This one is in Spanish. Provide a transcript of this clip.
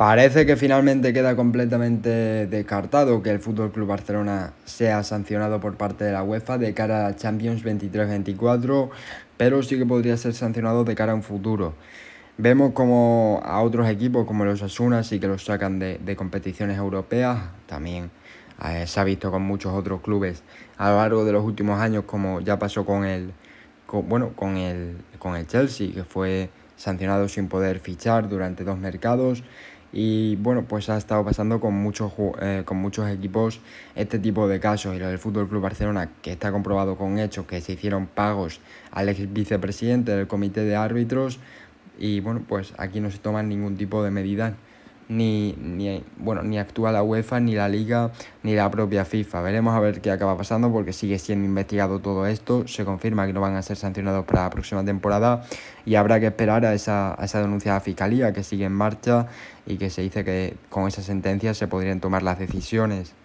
Parece que finalmente queda completamente descartado que el Fútbol Club Barcelona sea sancionado por parte de la UEFA de cara a Champions 23-24, pero sí que podría ser sancionado de cara a un futuro. Vemos como a otros equipos como los Asunas sí que los sacan de, competiciones europeas, también eh, se ha visto con muchos otros clubes a lo largo de los últimos años como ya pasó con el bueno, con el con el Chelsea que fue sancionado sin poder fichar durante dos mercados y bueno, pues ha estado pasando con muchos, eh, con muchos equipos este tipo de casos. Y lo del Fútbol Club Barcelona, que está comprobado con hechos que se hicieron pagos al ex vicepresidente del comité de árbitros. Y bueno, pues aquí no se toman ningún tipo de medidas ni, ni, bueno, ni actúa la UEFA, ni la Liga, ni la propia FIFA. Veremos a ver qué acaba pasando porque sigue siendo investigado todo esto. Se confirma que no van a ser sancionados para la próxima temporada y habrá que esperar a esa, a esa denuncia de la Fiscalía que sigue en marcha y que se dice que con esa sentencia se podrían tomar las decisiones.